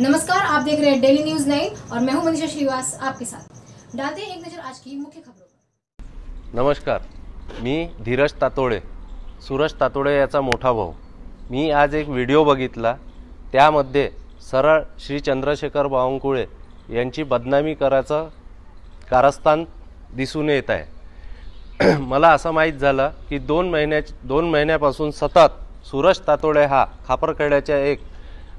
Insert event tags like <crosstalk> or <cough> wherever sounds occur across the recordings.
नमस्कार आप देख रहे हैं डेली न्यूज नाइन और मैं हूं मनीषा श्रीवास आपके साथ डालते हैं एक नजर आज की मुख्य खबरों पर नमस्कार मी धीरज तातोडे सूरज तातोडे याचा मोठा भाऊ मी आज एक व्हिडिओ बघितला त्यामध्ये सरळ श्री चंद्रशेखर बावनकुळे यांची बदनामी करायचं कारस्थान दिसून येत आहे <clears throat> मला असं माहीत झालं की दोन महिन्या दोन महिन्यापासून सतत सूरज तातोडे हा खापरखेड्याच्या एक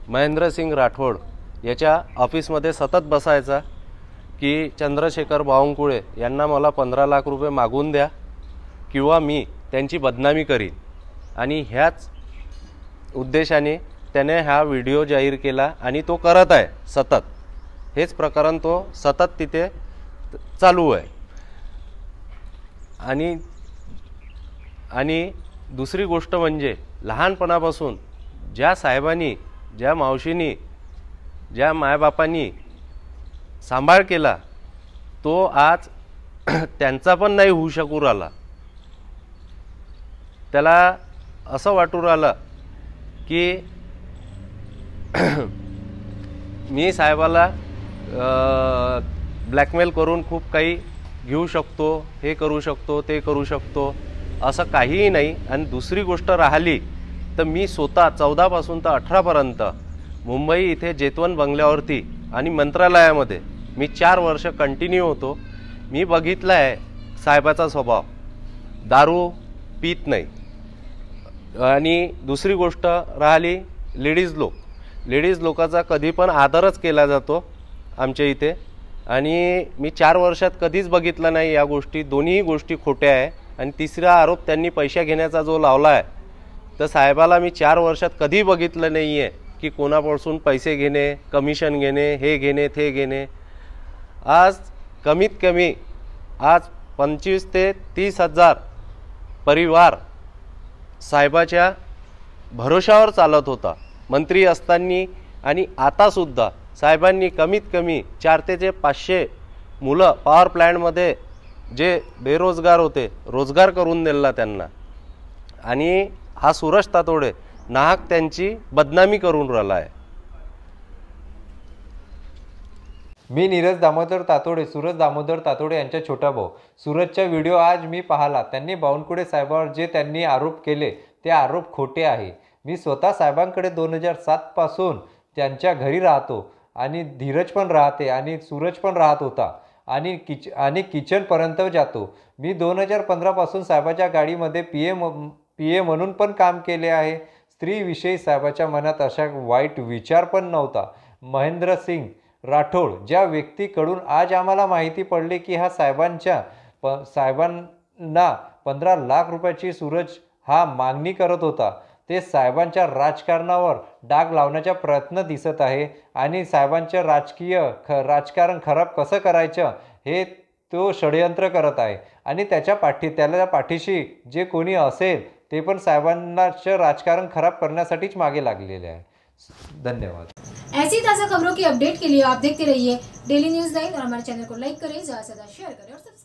महेंद्रसिंग राठोड याच्या ऑफिसमध्ये सतत बसायचा की चंद्रशेखर बावनकुळे यांना मला पंधरा लाख रुपये मागून द्या किंवा मी त्यांची बदनामी करीन आणि ह्याच उद्देशाने त्याने हा व्हिडिओ जाहीर केला आणि तो करत आहे सतत हेच प्रकरण तो सतत तिथे चालू आहे आणि आणि दुसरी गोष्ट म्हणजे लहानपणापासून ज्या साहेबांनी ज्या मावशीनी ज्या मायबापांनी सांभाळ केला तो आज <clears throat> त्यांचा पण नाही होऊ शकू राहिला त्याला असं वाटू राहिलं की <clears throat> मी साहेबाला ब्लॅकमेल करून खूप काही घेऊ शकतो हे करू शकतो ते करू शकतो असं काहीही नाही आणि दुसरी गोष्ट राहिली तर मी स्वतः चौदापासून तर अठरापर्यंत मुंबई इथे जेतवन बंगल्यावरती आणि मंत्रालयामध्ये मी चार वर्ष कंटिन्यू होतो मी बघितलं आहे साहेबाचा स्वभाव दारू पित नाही आणि दुसरी गोष्ट राहिली लेडीज लोक लेडीज लोकाचा कधी पण आदरच केला जातो आमच्या इथे आणि मी चार वर्षात कधीच बघितलं नाही या गोष्टी दोन्ही गोष्टी खोट्या आहे आणि तिसरा आरोप त्यांनी पैसा घेण्याचा जो लावला आहे तर साहेबाला मी चार वर्षात कधी बघितलं नाही आहे की कोणापासून पैसे घेणे कमिशन घेणे हे घेणे ते घेणे आज कमीत कमी आज पंचवीस ते तीस हजार परिवार साहेबाच्या भरोशावर चालत होता मंत्री असताना आणि आतासुद्धा साहेबांनी कमीत कमी चार ते जे पाचशे मुलं पॉवर प्लॅन्टमध्ये जे बेरोजगार होते रोजगार करून दिला त्यांना आणि हा सूरज तातोडे नाहक त्यांची बदनामी करून राहिला आहे मी नीरज दामोदर तातोडे सूरज दामोदर तातोडे यांच्या छोटा भाऊ सूरजचा व्हिडिओ आज मी पाहला त्यांनी बावनकुळे साहेबावर जे त्यांनी आरोप केले ते आरोप खोटे आहे मी स्वतः साहेबांकडे दोन हजार सातपासून त्यांच्या घरी राहतो आणि धीरज पण राहते आणि सूरज पण राहत होता आणि किच आणि किचनपर्यंत जातो मी दोन हजार पंधरापासून साहेबाच्या गाडीमध्ये पी एम पी ए म्हणून पण काम केले आहे स्त्रीविषयी साहेबाच्या मनात अशा वाईट विचार पण नव्हता महेंद्र सिंग राठोड ज्या व्यक्तीकडून आज आम्हाला माहिती पडली की हा साहेबांच्या प साहेबांना पंधरा लाख रुपयाची सूरज हा मागणी करत होता ते साहेबांच्या राजकारणावर डाग लावण्याचा प्रयत्न दिसत आहे आणि साहेबांचं राजकीय ख राजकारण खराब कसं करायचं हे तो षडयंत्र करत आहे आणि त्याच्या पाठी त्याला पाठीशी जे कोणी असेल ते पण साहेबांनाचं राजकारण खराब करण्यासाठीच मागे लागलेले आहे धन्यवाद ऐसी ताज़ा खबरों की अपडेट के लिए आप देखते रहिए डेली न्यूज लाइन और हमारे चैनल को लाइक करें ज़्यादा से ज़्यादा शेयर करें और